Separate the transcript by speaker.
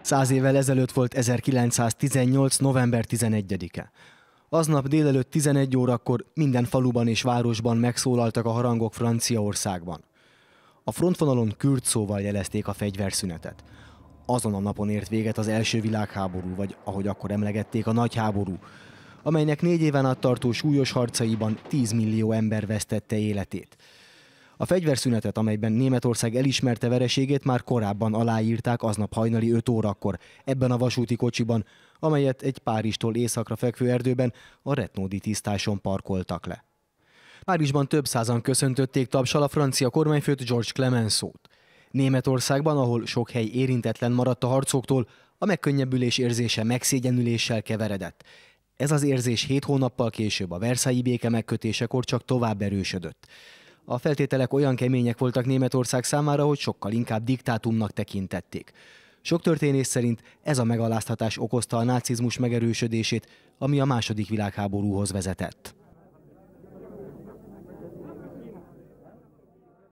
Speaker 1: Száz évvel ezelőtt volt 1918. november 11-e. Aznap délelőtt 11 órakor minden faluban és városban megszólaltak a harangok Franciaországban. A frontvonalon kürt szóval jelezték a fegyverszünetet. Azon a napon ért véget az első világháború, vagy ahogy akkor emlegették, a nagy háború, amelynek négy éven át tartó súlyos harcaiban 10 millió ember vesztette életét. A fegyverszünetet, amelyben Németország elismerte vereségét, már korábban aláírták aznap hajnali 5 órakor, ebben a vasúti kocsiban, amelyet egy Párizstól északra fekvő erdőben a Retnódi tisztáson parkoltak le. Párizsban több százan köszöntötték tapsal a francia kormányfőt George Clemenceau-t. Németországban, ahol sok hely érintetlen maradt a harcoktól, a megkönnyebbülés érzése megszégyenüléssel keveredett. Ez az érzés hét hónappal később a Versailles béke megkötésekor csak tovább erősödött. A feltételek olyan kemények voltak Németország számára, hogy sokkal inkább diktátumnak tekintették. Sok történész szerint ez a megaláztatás okozta a nácizmus megerősödését, ami a második világháborúhoz vezetett.